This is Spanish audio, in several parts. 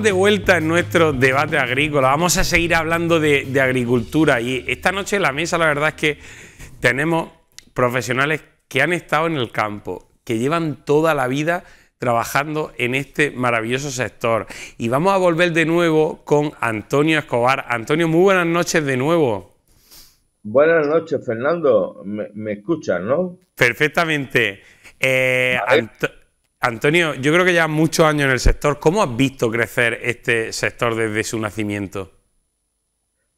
de vuelta en nuestro debate agrícola. Vamos a seguir hablando de, agricultura y esta noche en la mesa la verdad es que tenemos profesionales que han estado en el campo, que llevan toda la vida trabajando en este maravilloso sector. Y vamos a volver de nuevo con Antonio Escobar. Antonio, muy buenas noches de nuevo. Buenas noches, Fernando. Me, escuchas, ¿no? Perfectamente. Eh, Antonio, yo creo que ya muchos años en el sector, ¿cómo has visto crecer este sector desde su nacimiento?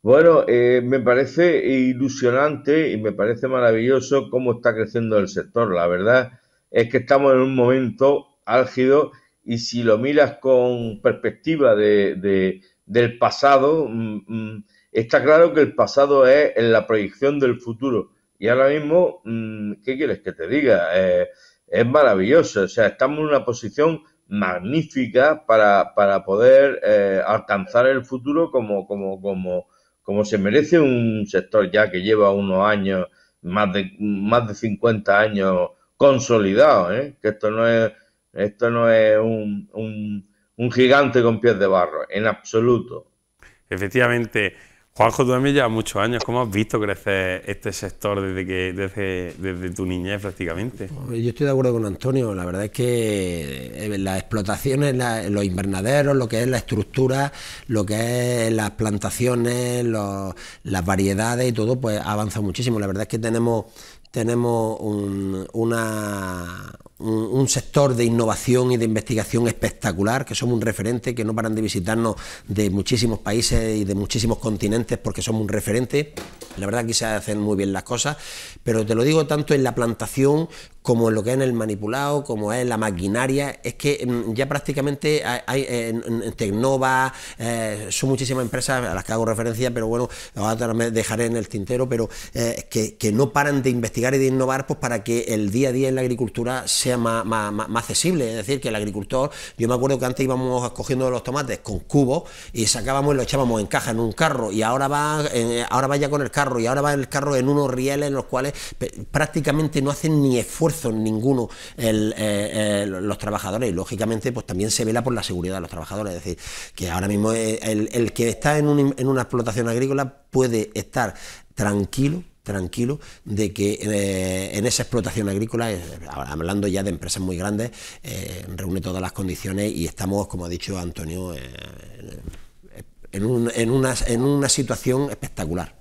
Bueno, eh, me parece ilusionante y me parece maravilloso cómo está creciendo el sector. La verdad es que estamos en un momento álgido y si lo miras con perspectiva del pasado, mm, mm, está claro que el pasado es la proyección del futuro. Y ahora mismo, mm, ¿qué quieres que te diga? Eh, es maravilloso. O sea, estamos en una posición magnífica para, para poder eh, alcanzar el futuro como, como, como, como se merece un sector ya que lleva unos años, más de, más de 50 años consolidado, ¿eh? que esto no es, esto no es un, un, un gigante con pies de barro, en absoluto. Efectivamente. Juanjo, tú también llevas muchos años. ¿Cómo has visto crecer este sector desde que desde, desde tu niñez prácticamente? Yo estoy de acuerdo con Antonio. La verdad es que eh, eh, las explotaciones, los invernaderos, lo que es la estructura, lo que es las plantaciones, las variedades y todo, pues avanza muchísimo. La verdad es que tenemos tenemos una, Mm, un sector de innovación y de investigación espectacular, que somos un referente, que no paran de visitarnos de muchísimos países y de muchísimos continentes porque somos un referente. La verdad que se hacen muy bien las cosas, pero te lo digo tanto en la plantación como en lo que es en el manipulado, como es la maquinaria, es que mm, ya prácticamente hay, eh, en Tecnova, eh, son muchísimas empresas a las que hago referencia, pero bueno, ahora me dejaré en el tintero, pero eh, que, que no paran de investigar y de innovar pues para que el día a día en la agricultura sea más, accesible. Es decir, que el agricultor, yo me acuerdo que antes íbamos escogiendo los tomates con cubos y sacábamos y lo echábamos en caja, en un carro, y ahora va, ahora vaya con el carro, y ahora va el carro en unos rieles en los cuales prácticamente no hacen ni esfuerzo ninguno eh, eh, los trabajadores. Y lógicamente, pues también se vela por la seguridad de los trabajadores. Es decir, que ahora mismo eh, el, que está en una explotación agrícola puede estar tranquilo tranquilo de que eh, en esa explotación agrícola, eh, hablando ya de empresas muy grandes, eh, reúne todas las condiciones y estamos, como ha dicho Antonio, en, una, en una situación espectacular.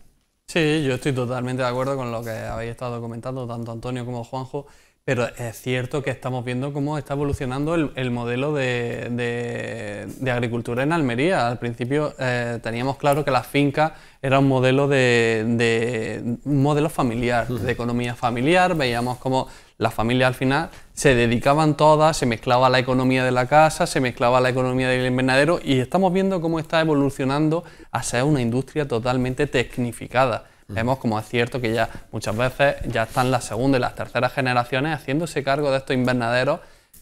Sí, yo estoy totalmente de acuerdo con lo que habéis estado comentando, tanto Antonio como Juanjo pero es cierto que estamos viendo cómo está evolucionando el, modelo de, agricultura en Almería. Al principio eh, teníamos claro que la finca era un modelo de, modelo familiar, de economía familiar. Veíamos como las familias al final se dedicaban todas, se mezclaba la economía de la casa, se mezclaba la economía del invernadero y estamos viendo cómo está evolucionando a ser una industria totalmente tecnificada Vemos como es cierto que ya muchas veces ya están las segunda y las terceras generaciones haciéndose cargo de estos invernaderos,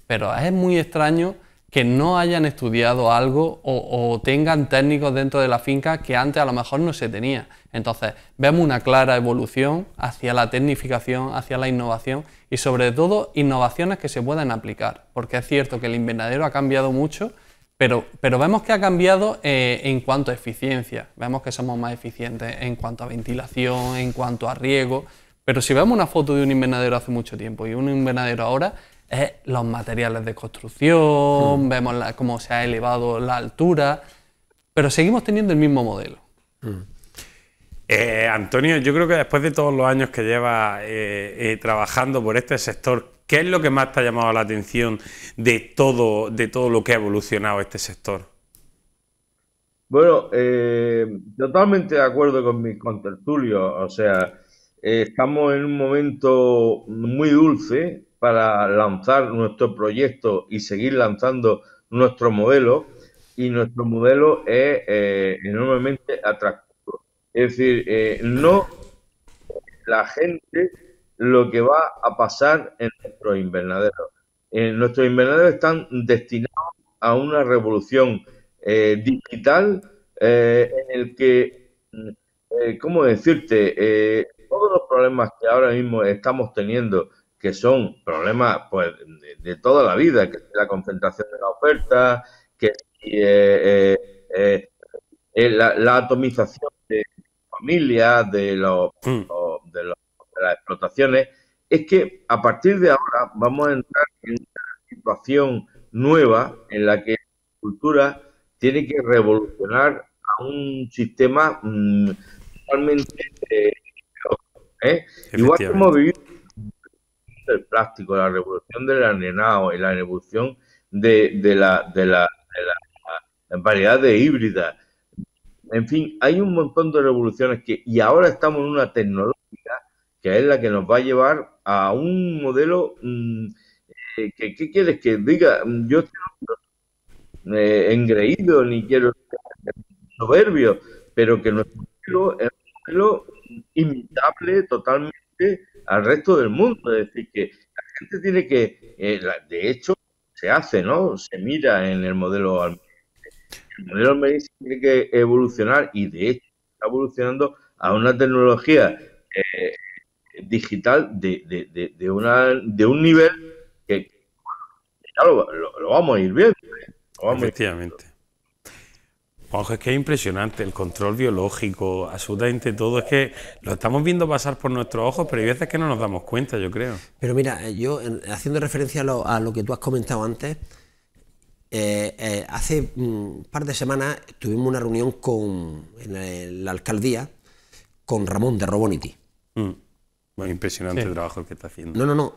pero es muy extraño que no hayan estudiado algo o, o, tengan técnicos dentro de la finca que antes a lo mejor no se tenía. Entonces, vemos una clara evolución hacia la tecnificación, hacia la innovación y sobre todo innovaciones que se puedan aplicar, porque es cierto que el invernadero ha cambiado mucho pero, vemos que ha cambiado eh, en cuanto a eficiencia. Vemos que somos más eficientes en cuanto a ventilación, en cuanto a riego. Pero si vemos una foto de un invernadero hace mucho tiempo y un invernadero ahora, es los materiales de construcción, mm. vemos cómo se ha elevado la altura, pero seguimos teniendo el mismo modelo. Mm. Eh, Antonio, yo creo que después de todos los años que lleva eh, trabajando por este sector, ¿Qué es lo que más te ha llamado la atención de todo, de todo lo que ha evolucionado este sector? Bueno, eh, totalmente de acuerdo con mis contertulios. O sea, eh, estamos en un momento muy dulce para lanzar nuestro proyecto y seguir lanzando nuestro modelo. Y nuestro modelo es eh, enormemente atractivo. Es decir, no la gente lo que va a pasar en nuestros invernaderos. Eh, nuestros invernaderos están destinados a una revolución eh, digital eh, en el que, mm, ¿cómo decirte? todos los problemas que ahora mismo estamos teniendo, que son problemas pues, de, toda la vida, que es la concentración de la oferta, que la, la, atomización de familias, de los, mm. de los las explotaciones, es que a partir de ahora vamos a entrar en una situación nueva en la que la cultura tiene que revolucionar a un sistema mm, totalmente eh, ¿eh? igual que hemos vivido el plástico, la revolución del arenado y la revolución de, la, de, la, de la, variedad de híbridas En fin, hay un montón de revoluciones que, y ahora estamos en una tecnología que es la que nos va a llevar a un modelo mm, eh, que, ¿qué quieres que diga? Mm, yo estoy eh, engreído, ni quiero ser soberbio, pero que nuestro modelo es un modelo imitable totalmente al resto del mundo. Es decir, que la gente tiene que, eh, de hecho, se hace, ¿no? Se mira en el modelo El modelo almeriense tiene que evolucionar y de hecho está evolucionando a una tecnología digital de, de un nivel que ¿eh? lo, vamos a ir viendo. Efectivamente. Ojo, es que es impresionante el control biológico, absolutamente todo. Es que lo estamos viendo pasar por nuestros ojos, pero hay veces que no nos damos cuenta, yo creo. Pero mira, eh, yo haciendo referencia a lo, que tú has comentado antes, eh, hace un mm, par de semanas tuvimos una reunión con, en la alcaldía con Ramón de Robonity mm impresionante el trabajo que está haciendo. No, no, no.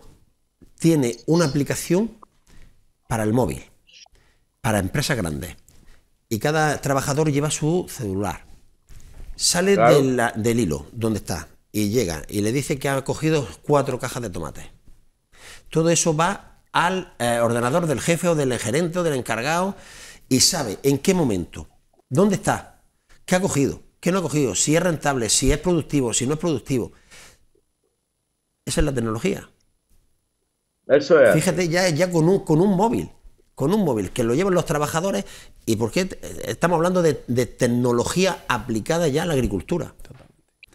Tiene una aplicación para el móvil, para empresas grandes. Y cada trabajador lleva su celular. Sale del hilo donde está y llega y le dice que ha cogido cuatro cajas de tomate. Todo eso va al eh, ordenador del jefe o del gerente o del encargado y sabe en qué momento, dónde está, qué ha cogido, qué no ha cogido, si es rentable, si es productivo, si no es productivo. Esa es la tecnología. Eso es. Fíjate, ya, ya con, un, con un móvil, con un móvil, que lo llevan los trabajadores, y porque estamos hablando de, tecnología aplicada ya a la agricultura.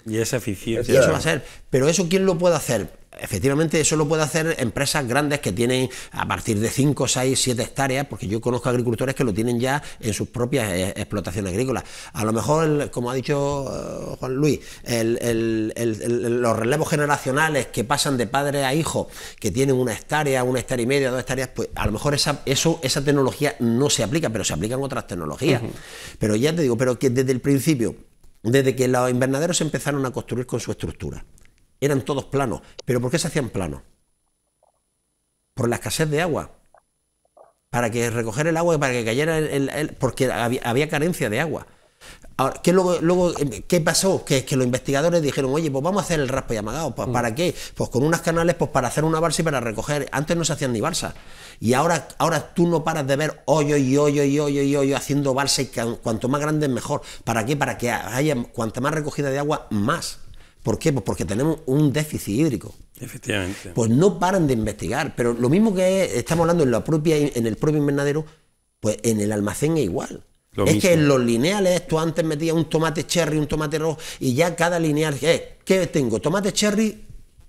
Y es eficiente. Y eso va a ser. Pero eso, ¿quién lo puede hacer? efectivamente eso lo puede hacer empresas grandes que tienen a partir de 5, 6, 7 hectáreas, porque yo conozco agricultores que lo tienen ya en sus propias eh, explotaciones agrícolas. A lo mejor, como ha dicho eh, Juan Luis, los relevos generacionales que pasan de padre a hijo, que tienen una hectárea, una hectárea y media, dos hectáreas, pues a lo mejor esa, esa tecnología no se aplica, pero se aplican otras tecnologías. Pero ya te digo, pero que desde el principio, desde que los invernaderos empezaron a construir con su estructura, eran todos planos. ¿Pero por qué se hacían planos? Por la escasez de agua. Para que recoger el agua y para que cayera el, porque había, carencia de agua. Ahora, ¿qué, luego, luego, ¿Qué pasó? Que, que los investigadores dijeron, oye, pues vamos a hacer el raspo y amagado. Pues, ¿Para mm. qué? Pues con unas canales, pues para hacer una balsa y para recoger. Antes no se hacían ni balsas. Y ahora, ahora tú no paras de ver hoyo y hoyo y hoyo y hoyo haciendo balsa y cuanto más grande mejor. ¿Para qué? Para que haya cuanta más recogida de agua, más. ¿Por qué? Pues porque tenemos un déficit hídrico. Efectivamente. Pues no paran de investigar, pero lo mismo que estamos hablando en, la propia, en el propio invernadero, pues en el almacén es igual. es que en los lineales tú antes metías un tomate cherry, un tomate rojo, y ya cada lineal, es ¿qué tengo? Tomate cherry,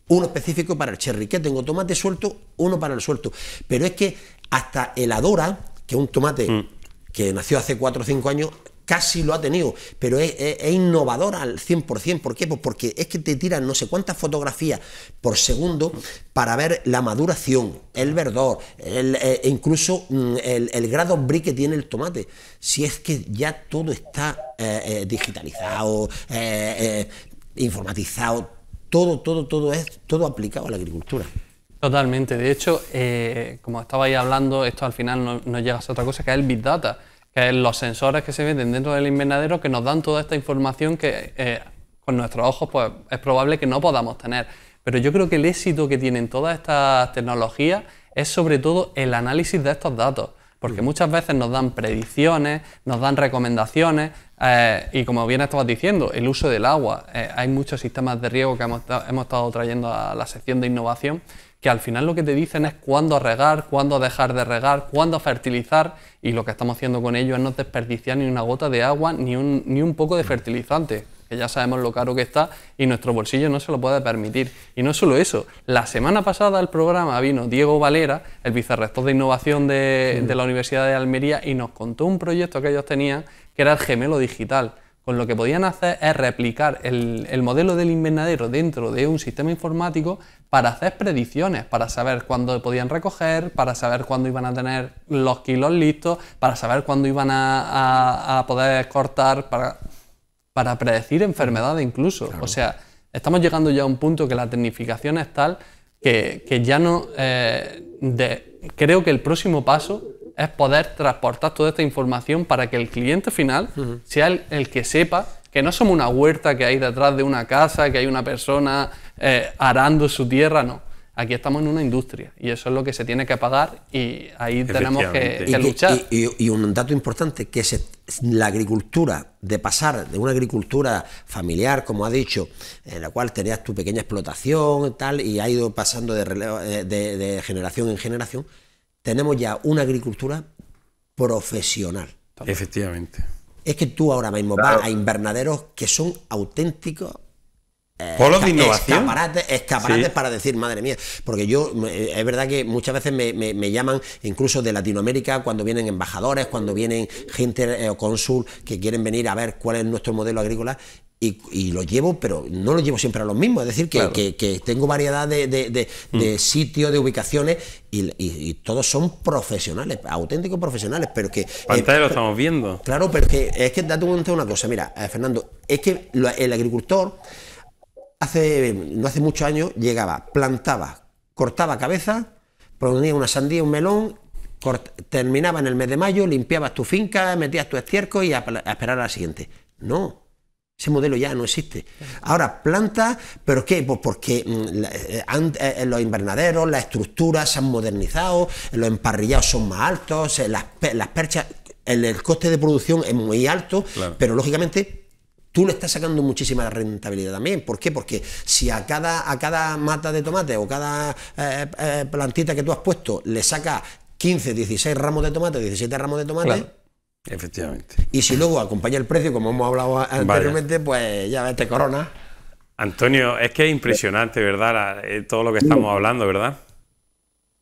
uno específico para el cherry. ¿Qué tengo? Tomate suelto, uno para el suelto. Pero es que hasta el Adora, que es un tomate mm. que nació hace 4 o 5 años, casi lo ha tenido, pero es, innovadora al 100%. ¿Por qué? Pues porque es que te tiran no sé cuántas fotografías por segundo para ver la maduración, el verdor, eh, incluso mm, el, grado brick que tiene el tomate. Si es que ya todo está eh, eh, digitalizado, informatizado, todo, todo, todo es todo aplicado a la agricultura. Totalmente. De hecho, como estabais hablando, esto al final nos no llega a otra cosa que es el Big Data que los sensores que se meten dentro del invernadero que nos dan toda esta información que eh, con nuestros ojos pues, es probable que no podamos tener. Pero yo creo que el éxito que tienen todas estas tecnologías es sobre todo el análisis de estos datos, porque mm. muchas veces nos dan predicciones, nos dan recomendaciones eh, y como bien estabas diciendo, el uso del agua. Eh, hay muchos sistemas de riego que hemos estado trayendo a la sección de innovación que al final lo que te dicen es cuándo regar, cuándo dejar de regar, cuándo fertilizar y lo que estamos haciendo con ello es no desperdiciar ni una gota de agua ni un, ni un poco de fertilizante que ya sabemos lo caro que está y nuestro bolsillo no se lo puede permitir. Y no solo eso, la semana pasada al programa vino Diego Valera, el vicerrector de innovación de la Universidad de Almería, y nos contó un proyecto que ellos tenían que era el gemelo digital pues lo que podían hacer es replicar el, modelo del invernadero dentro de un sistema informático para hacer predicciones, para saber cuándo podían recoger, para saber cuándo iban a tener los kilos listos, para saber cuándo iban a, poder cortar, para, para predecir enfermedades incluso. O sea, estamos llegando ya a un punto que la tecnificación es tal que, ya no... Eh, creo que el próximo paso es poder transportar toda esta información para que el cliente final sea el, que sepa que no somos una huerta que hay detrás de una casa, que hay una persona eh, arando su tierra, no. Aquí estamos en una industria y eso es lo que se tiene que pagar y ahí tenemos que, luchar. Y, un dato importante, que es la agricultura, de pasar de una agricultura familiar, como ha dicho, en la cual tenías tu pequeña explotación y tal, y ha ido pasando de, eh, de generación en generación, tenemos ya una agricultura profesional. Efectivamente. Es que tú ahora mismo vas a invernaderos que son auténticos eh, Polos de innovación. Escaparates, para decir, madre mía, porque yo, eh, es verdad que muchas veces me, llaman incluso de Latinoamérica cuando vienen embajadores, cuando vienen gente eh, o consul... que quieren venir a ver cuál es nuestro modelo agrícola y, lo llevo, pero no lo llevo siempre a los mismos. Es decir, que, tengo variedad de, mm. sitios, de ubicaciones, y, todos son profesionales, auténticos profesionales, pero que... Eh, Pantalla lo estamos viendo. Claro, pero que, es que date cuenta una cosa, mira, eh, Fernando, es que el agricultor hace no hace muchos años llegaba, plantaba, cortaba cabeza, producía una sandía, un melón, terminaba en el mes de mayo, limpiabas tu finca, metías tu estiércol y a, esperar a la siguiente. No, ese modelo ya no existe. Ahora, plantas, ¿pero qué? Pues porque mm, eh, eh, eh, los invernaderos, las estructuras se han modernizado, los emparrillados son más altos, las, perchas, el, coste de producción es muy alto, pero lógicamente tú le estás sacando muchísima rentabilidad también. ¿Por qué? Porque si a cada, a cada mata de tomate o cada plantita que tú has puesto le sacas 15, 16 ramos de tomate, 17 ramos de tomate, Efectivamente. Y si luego acompaña el precio, como hemos hablado anteriormente, pues ya vete corona. Antonio, es que es impresionante, ¿verdad? Eh, todo lo que estamos hablando, ¿verdad?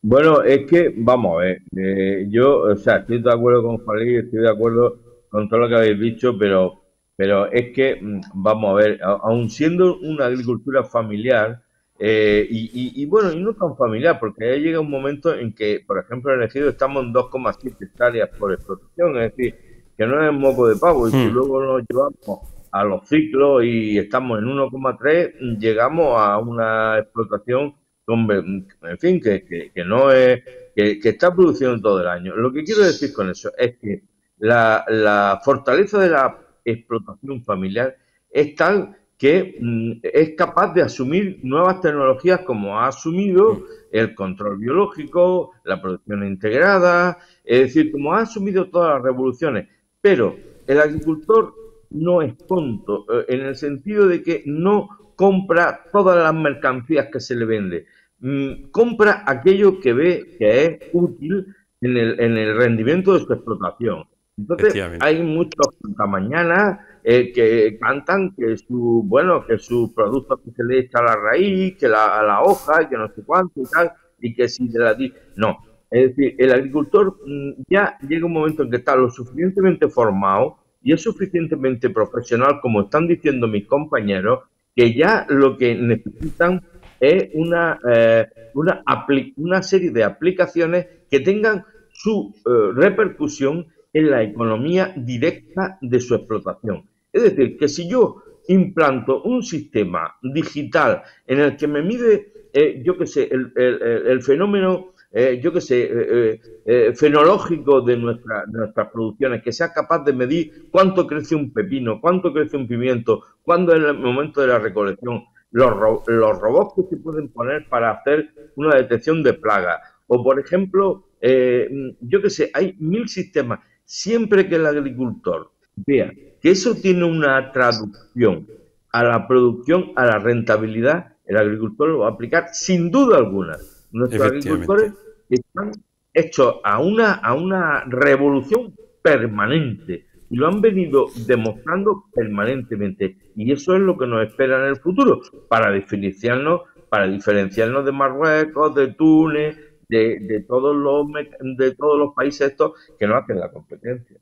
Bueno, es que, vamos a ver, eh, yo, o sea, estoy de acuerdo con y estoy de acuerdo con todo lo que habéis dicho, pero, pero es que, mm, vamos a ver, aun siendo una agricultura familiar, eh, y, bueno, y no tan familiar, porque llega un momento en que, por ejemplo, en el ejido estamos en 2,7 hectáreas por explotación, es decir, que no es moco de pavo, y si hmm. luego nos llevamos a los ciclos y estamos en 1,3, llegamos a una explotación, en fin, que, que, no es, que, está produciendo todo el año. Lo que quiero decir con eso es que la, la fortaleza de la explotación familiar es tan que mm, es capaz de asumir nuevas tecnologías como ha asumido el control biológico, la producción integrada, es decir, como ha asumido todas las revoluciones. Pero el agricultor no es tonto, eh, en el sentido de que no compra todas las mercancías que se le vende, mm, compra aquello que ve que es útil en el, en el rendimiento de su explotación. Entonces, hay muchos mañana eh, que cantan que su, bueno, que su producto que se le echa a la raíz, que la, a la hoja, que no sé cuánto y tal, y que si se la... No, es decir, el agricultor mm, ya llega un momento en que está lo suficientemente formado y es suficientemente profesional, como están diciendo mis compañeros, que ya lo que necesitan es una, eh, una, una serie de aplicaciones que tengan su eh, repercusión en la economía directa de su explotación. Es decir, que si yo implanto un sistema digital en el que me mide, eh, yo qué sé, el, fenómeno, eh, yo qué sé, eh, fenológico de, nuestras producciones, que sea capaz de medir cuánto crece un pepino, cuánto crece un pimiento, cuándo es el momento de la recolección, los, los robots que se pueden poner para hacer una detección de plagas. O, por ejemplo, yo qué sé, hay mil sistemas. Siempre que el agricultor Vea, que eso tiene una traducción a la producción, a la rentabilidad, el agricultor lo va a aplicar sin duda alguna. Nuestros agricultores están hechos a una, a una revolución permanente y lo han venido demostrando permanentemente. Y eso es lo que nos espera en el futuro, para diferenciarnos, para diferenciarnos de Marruecos, de Túnez, de, de todos los de todos los países estos que no hacen la competencia.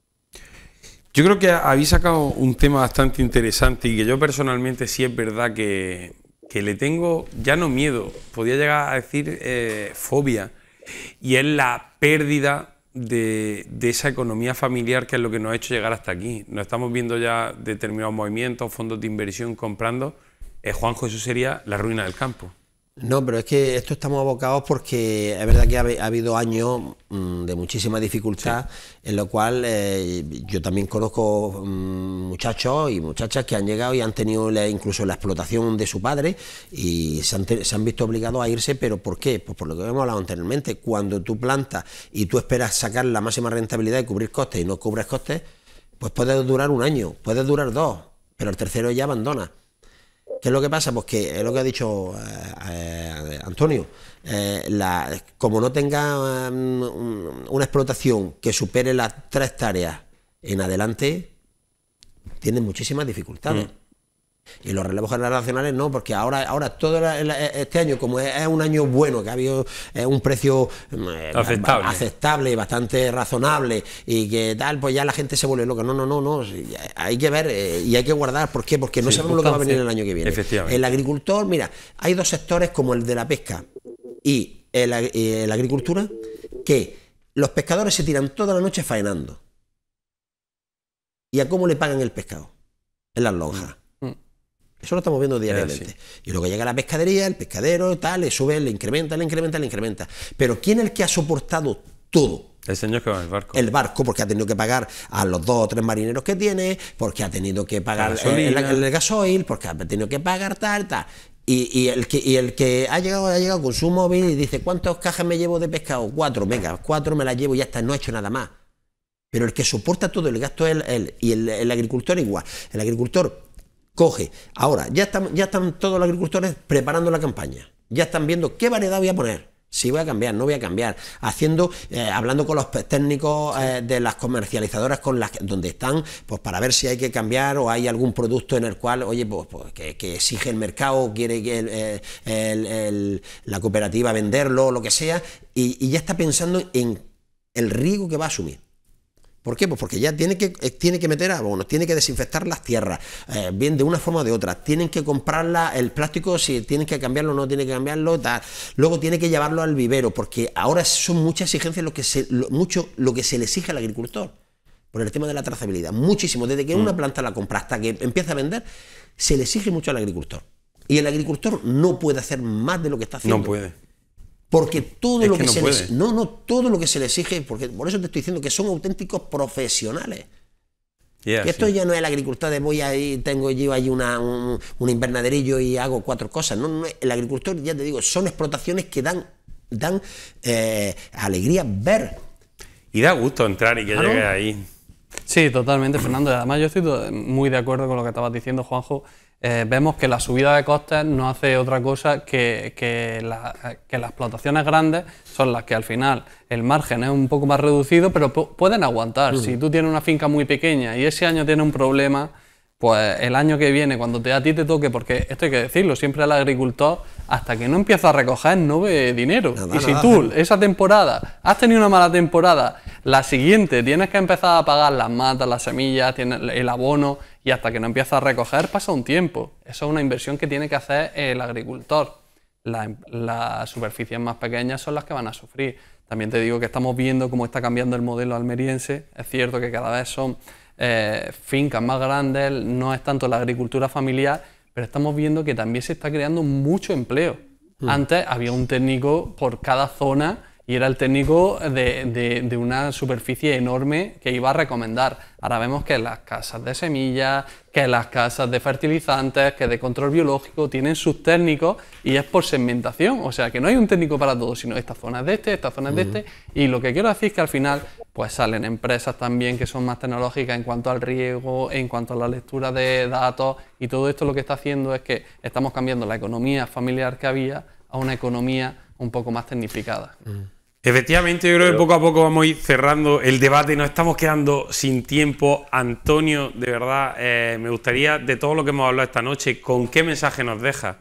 Yo creo que habéis sacado un tema bastante interesante y que yo personalmente sí es verdad que, le tengo ya no miedo, podría llegar a decir eh, fobia, y es la pérdida de, esa economía familiar que es lo que nos ha hecho llegar hasta aquí. Nos estamos viendo ya determinados movimientos, fondos de inversión comprando. Eh, Juanjo, eso sería la ruina del campo. No, pero es que esto estamos abocados porque es verdad que ha habido años mm, de muchísima dificultad, en lo cual eh, yo también conozco mm, muchachos y muchachas que han llegado y han tenido incluso la explotación de su padre y se han, se han, visto obligados a irse, pero ¿por qué? Pues por lo que hemos hablado anteriormente, cuando tú plantas y tú esperas sacar la máxima rentabilidad y cubrir costes y no cubres costes, pues puede durar un año, puede durar dos, pero el tercero ya abandona es lo que pasa? Pues que es lo que ha dicho eh, eh, Antonio. Eh, como no tenga mm, mm, una explotación que supere las tres tareas, en adelante, tiene muchísimas dificultades. Mm. Y los relevos generacionales no, porque ahora, ahora todo este año, como es, un año bueno, que ha habido eh, un precio mm, eh, aceptable. aceptable, bastante razonable, y que tal, pues ya la gente se vuelve loca. No, no, no, no. Hay que ver eh, y hay que guardar. ¿Por qué? Porque no sabemos lo que va a venir el año que viene. El agricultor, mira, hay dos sectores como el de la pesca y la agricultura que los pescadores se tiran toda la noche faenando. ¿Y a cómo le pagan el pescado? En las lonjas. Eso lo estamos viendo ah, diariamente. Y luego llega la pescadería, el pescadero, tal, le sube, le incrementa, le incrementa, le incrementa. Pero ¿quién es el que ha soportado todo? El señor que va en el barco. El barco, porque ha tenido que pagar a los dos o tres marineros que tiene, porque ha tenido que pagar el, gasoil, porque ha tenido que pagar tal, tal. Y, el que, ha llegado ha llegado con su móvil y dice, ¿cuántas cajas me llevo de pescado? Cuatro, venga, cuatro me las llevo y ya está, no he hecho nada más. Pero el que soporta todo el gasto es él, y el agricultor igual. El agricultor coge. Ahora, ya están, ya están todos los agricultores preparando la campaña. Ya están viendo qué variedad voy a poner. Si voy a cambiar, no voy a cambiar. Haciendo, eh, hablando con los técnicos eh, de las comercializadoras con las donde están, pues para ver si hay que cambiar o hay algún producto en el cual, oye, pues, pues que, exige el mercado, quiere que eh, la cooperativa venderlo, o lo que sea, y ya está pensando en el riesgo que va a asumir. ¿Por qué? Pues porque ya tiene que, eh, tiene que meter abonos, tiene que desinfectar las tierras, eh, bien de una forma o de otra, tienen que comprarla, el plástico, si tienen que cambiarlo o no tiene que cambiarlo, Luego tiene que llevarlo al vivero, porque ahora son muchas exigencias lo que se, mucho lo que se le exige al agricultor por el tema de la trazabilidad. Muchísimo, desde que una mm. planta la compra hasta que empieza a vender, se le exige mucho al agricultor. Y el agricultor no puede hacer más de lo que está haciendo. No puede. Porque todo lo que, se les, no, no, todo lo que se le exige, porque por eso te estoy diciendo que son auténticos profesionales. esto ya no es la agricultura de voy ahí, tengo yo ahí una, un, invernaderillo y hago cuatro cosas. No, el agricultor, ya te digo, son explotaciones que dan, dan eh, alegría ver. Y da gusto entrar y que ah, llegue ahí. Sí, totalmente, Fernando. Además, yo estoy muy de acuerdo con lo que estabas diciendo, Juanjo. Eh, vemos que la subida de costes no hace otra cosa que, las explotaciones grandes son las que al final el margen es un poco más reducido, pero pueden aguantar. Mm. Si tú tienes una finca muy pequeña y ese año tiene un problema, pues el año que viene, cuando te, a ti te toque, porque esto hay que decirlo, siempre al agricultor, hasta que no empieza a recoger, no ve dinero. y si tú esa temporada has tenido una mala temporada, la siguiente tienes que empezar a pagar las matas, las semillas, el abono, y hasta que no empieza a recoger pasa un tiempo. Eso es una inversión que tiene que hacer el agricultor. Em, las, superficies más pequeñas son las que van a sufrir. También te digo que estamos viendo cómo está cambiando el modelo almeriense. Es cierto que cada vez son eh, fincas más grandes, no es tanto la agricultura familiar, pero estamos viendo que también se está creando mucho empleo. Mm. Antes había un técnico por cada zona y era el técnico de, una superficie enorme que iba a recomendar. Ahora vemos que las casas de semillas, que las casas de fertilizantes, que de control biológico tienen sus técnicos y es por segmentación. O sea que no hay un técnico para todo, sino estas zonas de este, estas zonas de este. Y lo que quiero decir es que al final pues salen empresas también que son más tecnológicas en cuanto al riego, en cuanto a la lectura de datos y todo esto lo que está haciendo es que estamos cambiando la economía familiar que había a una economía un poco más tecnificada. Mm. Efectivamente, yo creo que poco a poco vamos a ir cerrando el debate. Nos estamos quedando sin tiempo. Antonio, de verdad, eh, me gustaría, de todo lo que hemos hablado esta noche, ¿con qué mensaje nos deja?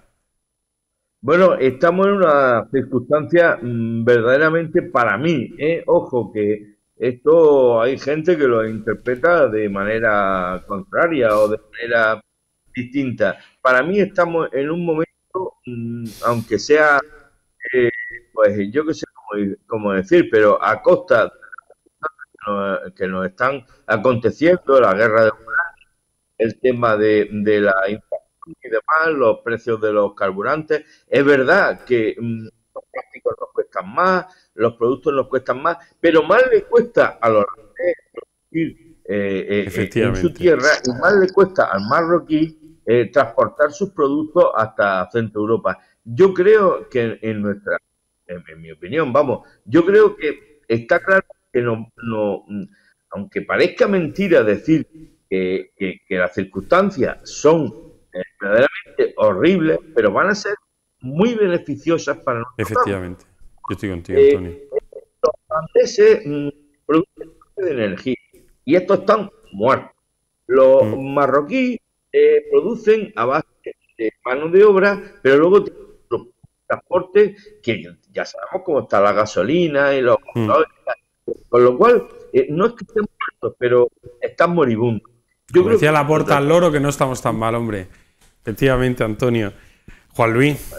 Bueno, estamos en una circunstancia mm, verdaderamente para mí. ¿eh? Ojo, que esto hay gente que lo interpreta de manera contraria o de manera distinta. Para mí estamos en un momento, mm, aunque sea, eh, pues yo que sé, decir, pero a costa que nos están aconteciendo, la guerra de el tema de, de la inflación y demás, los precios de los carburantes. Es verdad que mm, los plásticos nos cuestan más, los productos nos cuestan más, pero más le cuesta a los eh, eh, eh, en su tierra y más le cuesta al marroquí eh, transportar sus productos hasta Centro Europa. Yo creo que en nuestra en, mi opinión. Vamos, yo creo que está claro que no, no aunque parezca mentira decir que, que, las circunstancias son eh, verdaderamente horribles, pero van a ser muy beneficiosas para nosotros. Efectivamente, yo estoy contigo, eh, Antonio. los franceses mm, producen de energía y estos están muertos. Los mm. marroquíes eh, producen a base de mano de obra, pero luego tienen transporte, que ya sabemos cómo está la gasolina y los... Mm. Con lo cual, eh, no es que pero están moribundos. Yo decía la puerta al loro que no estamos tan mal, hombre. Efectivamente, Antonio. Juan Luis.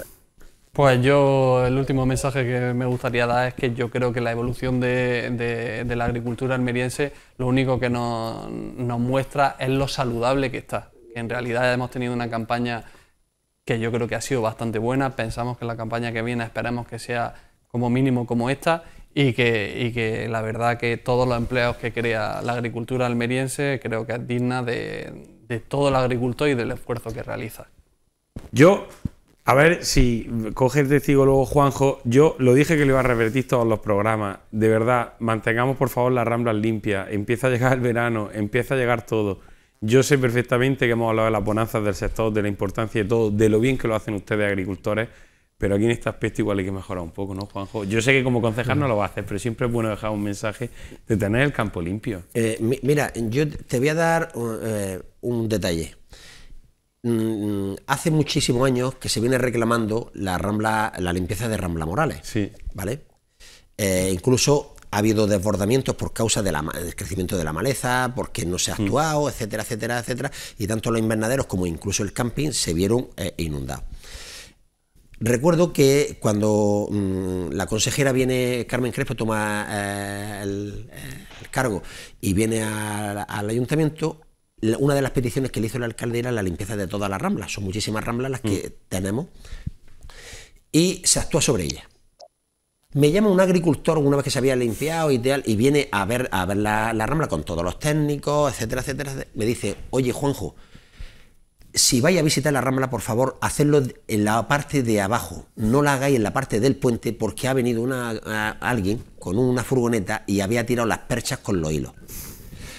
Pues yo, el último mensaje que me gustaría dar es que yo creo que la evolución de, la agricultura almeriense lo único que nos, nos muestra es lo saludable que está. Que en realidad hemos tenido una campaña que yo creo que ha sido bastante buena. Pensamos que la campaña que viene esperemos que sea como mínimo como esta y que, que la verdad que todos los empleos que crea la agricultura almeriense creo que es digna de, de todo el agricultor y del esfuerzo que realiza. Yo, a ver si coge el testigo luego Juanjo, yo lo dije que le iba a revertir todos los programas. De verdad, mantengamos por favor las ramblas limpias. Empieza a llegar el verano, empieza a llegar todo. Yo sé perfectamente que hemos hablado de las bonanzas del sector, de la importancia de todo, de lo bien que lo hacen ustedes agricultores, pero aquí en este aspecto igual hay que mejorar un poco, ¿no, Juanjo? Yo sé que como concejal no lo va a hacer, pero siempre es bueno dejar un mensaje de tener el campo limpio. Eh, mira, yo te voy a dar eh, un detalle. Mm, hace muchísimos años que se viene reclamando la rambla, la limpieza de Rambla Morales. Sí. ¿Vale? Eh, incluso ha habido desbordamientos por causa del crecimiento de la maleza, porque no se ha mm. actuado, etcétera, etcétera, etcétera, y tanto los invernaderos como incluso el camping se vieron eh, inundados. Recuerdo que cuando mm, la consejera viene, Carmen Crespo toma eh, eh, el, cargo y viene al ayuntamiento, una de las peticiones que le hizo la alcalde era la limpieza de todas las ramblas. Son muchísimas ramblas las que mm. tenemos y se actúa sobre ellas. Me llama un agricultor una vez que se había limpiado y tal, y viene a ver, a ver la, rambla con todos los técnicos, etcétera, etcétera, Me dice, oye, Juanjo, si vais a visitar la Rambla, por favor, hacedlo en la parte de abajo, no la hagáis en la parte del puente porque ha venido una, alguien con una furgoneta y había tirado las perchas con los hilos.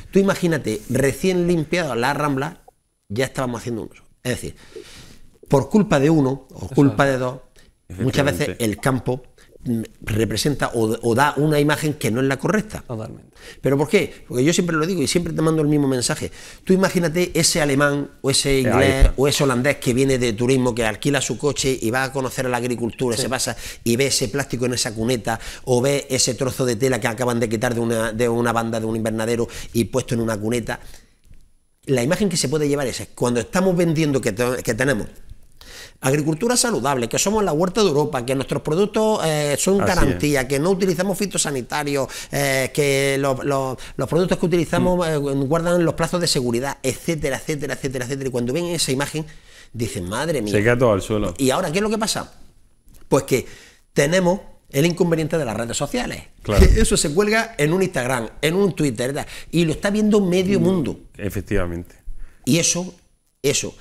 Tú imagínate, recién limpiado la Rambla, ya estábamos haciendo un... Es decir, por culpa de uno o culpa de dos, muchas veces el campo representa o, da una imagen que no es la correcta. Totalmente. ¿Pero por qué? Porque yo siempre lo digo y siempre te mando el mismo mensaje. Tú imagínate ese alemán o ese inglés o ese holandés que viene de turismo, que alquila su coche y va a conocer a la agricultura, se pasa y ve ese plástico en esa cuneta o ve ese trozo de tela que acaban de quitar de una, de una banda, de un invernadero y puesto en una cuneta. La imagen que se puede llevar es cuando estamos vendiendo que, que tenemos Agricultura saludable, que somos la huerta de Europa, que nuestros productos eh, son garantía, que no utilizamos fitosanitarios, eh, que los productos que utilizamos mm. eh, guardan los plazos de seguridad, etcétera, etcétera, etcétera, etcétera. Y cuando ven esa imagen, dicen, madre mía. Se queda todo al suelo. Y ahora, ¿qué es lo que pasa? Pues que tenemos el inconveniente de las redes sociales. Eso se cuelga en un Instagram, en un Twitter, y lo está viendo medio mm, mundo. Efectivamente. Y eso, eso,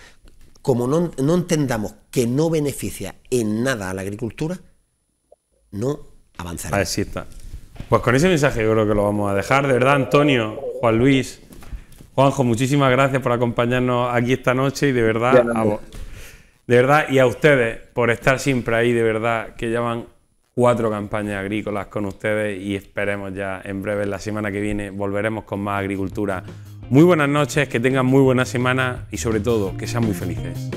como no, entendamos que no beneficia en nada a la agricultura, no avanzará. Así está. Pues con ese mensaje yo creo que lo vamos a dejar. De verdad, Antonio, Juan Luis, Juanjo, muchísimas gracias por acompañarnos aquí esta noche y de verdad a vos. De verdad, y a ustedes por estar siempre ahí, de verdad, que llevan cuatro campañas agrícolas con ustedes y esperemos ya en breve, la semana que viene, volveremos con más agricultura muy buenas noches, que tengan muy buena semana y sobre todo que sean muy felices.